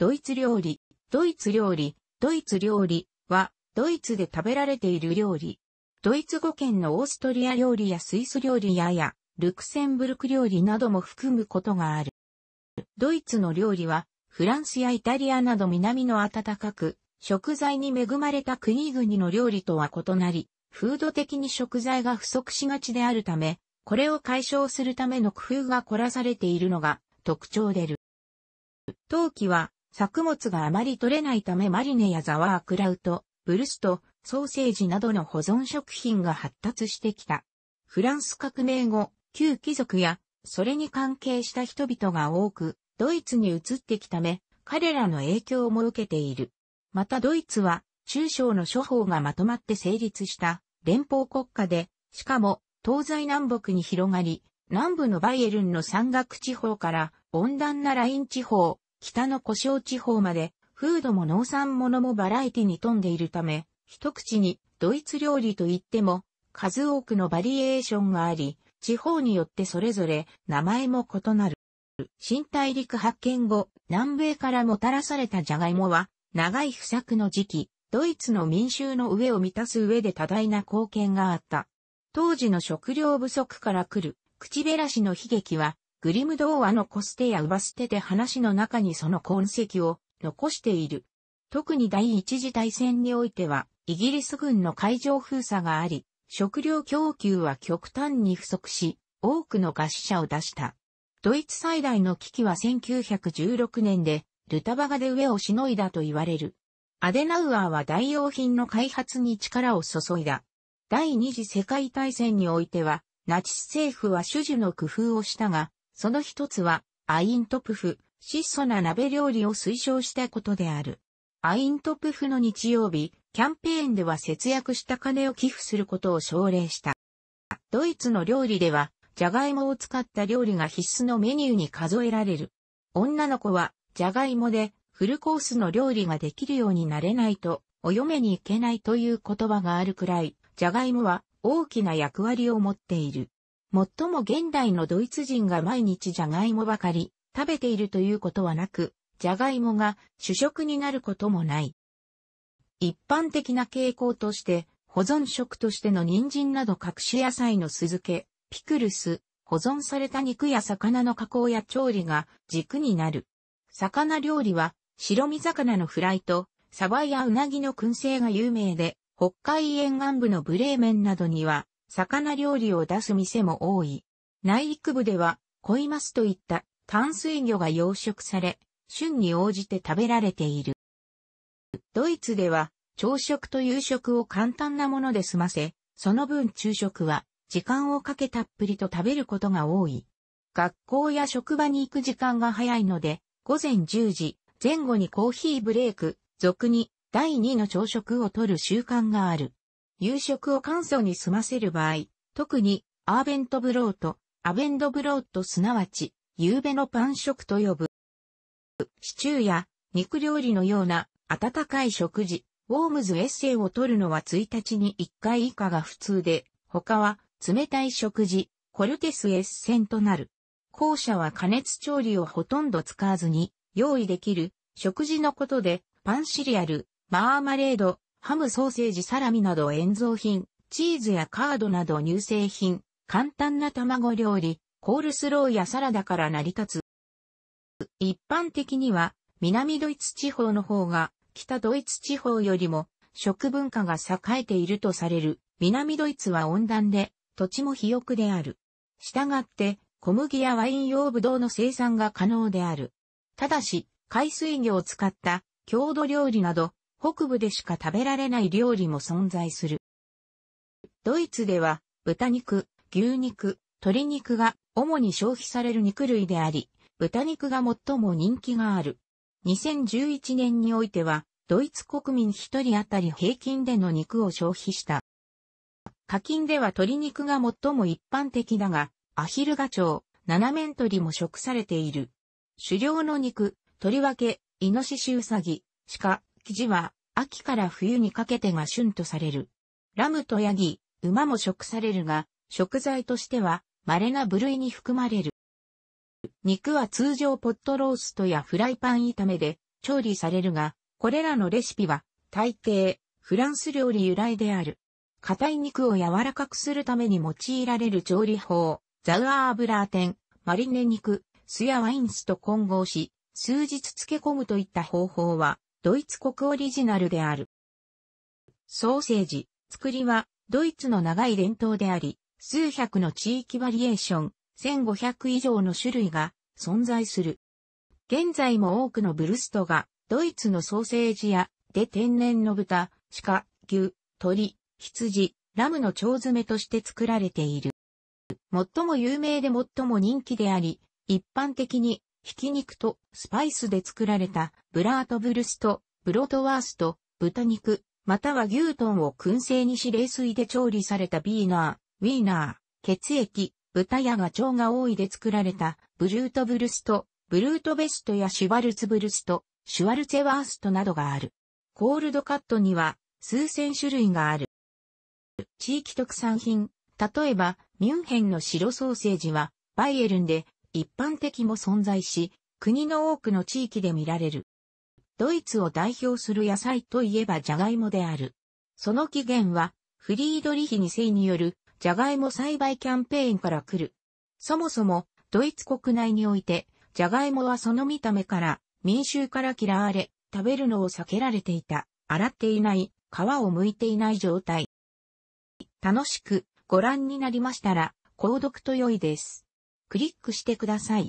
ドイツ料理、ドイツ料理、ドイツ料理は、ドイツで食べられている料理。ドイツ語圏のオーストリア料理やスイス料理やや、ルクセンブルク料理なども含むことがある。ドイツの料理は、フランスやイタリアなど南の暖かく、食材に恵まれた国々の料理とは異なり、風土的に食材が不足しがちであるため、これを解消するための工夫が凝らされているのが特徴でる。陶器は作物があまり取れないためマリネやザワークラウト、ブルスト、ソーセージなどの保存食品が発達してきた。フランス革命後、旧貴族や、それに関係した人々が多く、ドイツに移ってきため、彼らの影響も受けている。またドイツは、中小の処方がまとまって成立した連邦国家で、しかも東西南北に広がり、南部のバイエルンの山岳地方から温暖なライン地方、北の故障地方まで、風土も農産物もバラエティに富んでいるため、一口にドイツ料理といっても、数多くのバリエーションがあり、地方によってそれぞれ名前も異なる。新大陸発見後、南米からもたらされたジャガイモは、長い不作の時期、ドイツの民衆の上を満たす上で多大な貢献があった。当時の食料不足から来る、口減らしの悲劇は、グリム童話のコステやウバステで話の中にその痕跡を残している。特に第一次大戦においては、イギリス軍の海上封鎖があり、食料供給は極端に不足し、多くの餓死者を出した。ドイツ最大の危機は1916年で、ルタバガで上をしのいだと言われる。アデナウアーは代用品の開発に力を注いだ。第二次世界大戦においては、ナチス政府は種々の工夫をしたが、その一つは、アイントプフ、質素な鍋料理を推奨したことである。アイントプフの日曜日、キャンペーンでは節約した金を寄付することを奨励した。ドイツの料理では、ジャガイモを使った料理が必須のメニューに数えられる。女の子は、ジャガイモで、フルコースの料理ができるようになれないと、お嫁に行けないという言葉があるくらい、ジャガイモは大きな役割を持っている。最も現代のドイツ人が毎日ジャガイモばかり食べているということはなく、ジャガイモが主食になることもない。一般的な傾向として、保存食としての人参など隠し野菜の酢漬け、ピクルス、保存された肉や魚の加工や調理が軸になる。魚料理は白身魚のフライとサバやウナギの燻製が有名で、北海沿岸部のブレーメンなどには魚料理を出す店も多い。内陸部では、イマスといった淡水魚が養殖され、旬に応じて食べられている。ドイツでは、朝食と夕食を簡単なもので済ませ、その分昼食は、時間をかけたっぷりと食べることが多い。学校や職場に行く時間が早いので、午前10時前後にコーヒーブレイク、俗に第2の朝食をとる習慣がある。夕食を簡素に済ませる場合、特にアーベントブロート、アベンドブロートすなわち、夕べのパン食と呼ぶ。シチューや肉料理のような温かい食事、ウォームズエッセイを取るのは1日に1回以下が普通で、他は冷たい食事、コルテスエッセンとなる。後者は加熱調理をほとんど使わずに用意できる食事のことでパンシリアル、マーマレード、ハムソーセージサラミなど塩蔵品、チーズやカードなど乳製品、簡単な卵料理、コールスローやサラダから成り立つ。一般的には、南ドイツ地方の方が、北ドイツ地方よりも、食文化が栄えているとされる、南ドイツは温暖で、土地も肥沃である。したがって、小麦やワイン用ブドウの生産が可能である。ただし、海水魚を使った、郷土料理など、北部でしか食べられない料理も存在する。ドイツでは、豚肉、牛肉、鶏肉が主に消費される肉類であり、豚肉が最も人気がある。2011年においては、ドイツ国民1人当たり平均での肉を消費した。課金では鶏肉が最も一般的だが、アヒルガチョウ、七面鳥も食されている。狩猟の肉、とりわけ、イノシシウサギ、鹿、生地は秋から冬にかけてが旬とされる。ラムとヤギ、馬も食されるが、食材としては稀な部類に含まれる。肉は通常ポットローストやフライパン炒めで調理されるが、これらのレシピは大抵フランス料理由来である。硬い肉を柔らかくするために用いられる調理法、ザウアーブラーテン、マリネ肉、酢やワイン酢と混合し、数日漬け込むといった方法はドイツ国オリジナルである。ソーセージ、作りは、ドイツの長い伝統であり、数百の地域バリエーション、1500以上の種類が存在する。現在も多くのブルストが、ドイツのソーセージや、で天然の豚、鹿、牛、鳥、羊、ラムの蝶詰めとして作られている。最も有名で最も人気であり、一般的にひき肉とスパイスで作られたブラートブルスト、ブロトワースト、豚肉、または牛トンを燻製にし冷水で調理されたビーナー、ウィーナー、血液、豚やガチョウが多いで作られたブルートブルスト、ブルートベストやシュワルツブルスト、シュワルツェワーストなどがある。コールドカットには数千種類がある。地域特産品、例えばミュンヘンの白ソーセージはバイエルンで一般的も存在し、国の多くの地域で見られる。ドイツを代表する野菜といえばジャガイモである。その起源は、フリードリヒ2世によるジャガイモ栽培キャンペーンから来る。そもそも、ドイツ国内において、ジャガイモはその見た目から、民衆から嫌われ、食べるのを避けられていた。洗っていない、皮を剥いていない状態。楽しくご覧になりましたら、購読と良いです。クリックしてください。